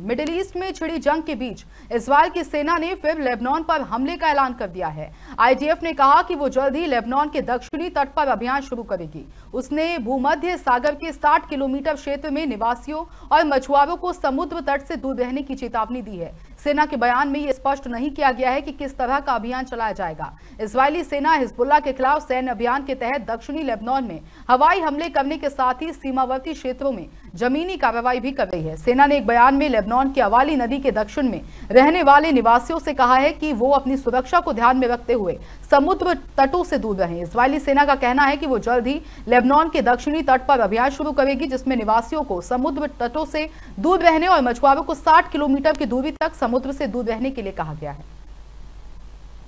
middle east में छिड़ी जंग के बीच इसराइल की सेना ने फिर लेबनान पर हमले का ऐलान कर दिया है आईडीएफ ने कहा कि वो जल्द ही लेबनान के दक्षिणी तट पर अभियान शुरू करेगी उसने भूमध्य सागर के 60 किलोमीटर क्षेत्र में निवासियों और मछुआरों को समुद्र तट से दूर रहने की चेतावनी दी है सेना के बयान में ये स्पष्ट नहीं किया गया है कि किस तरह का अभियान चलाया जाएगा इसराइली सेना हिजबुल्ला के खिलाफ सैन्य अभियान के तहत दक्षिणी लेबनान में हवाई हमले करने के साथ ही सीमावर्ती क्षेत्रों में जमीनी कार्रवाई भी कर रही है सेना ने एक बयान में लेबनान की अवाली नदी के दक्षिण में रहने वाले निवासियों से कहा है कि वो अपनी सुरक्षा को ध्यान में रखते हुए समुद्र तटों से दूर रहें इसराइली सेना का कहना है कि वो जल्द ही लेबनान के दक्षिणी तट पर अभियान शुरू करेगी जिसमें निवासियों को समुद्र तटों से दूर रहने और मछुआरों को साठ किलोमीटर की दूरी तक समुद्र से दूर रहने के लिए कहा गया है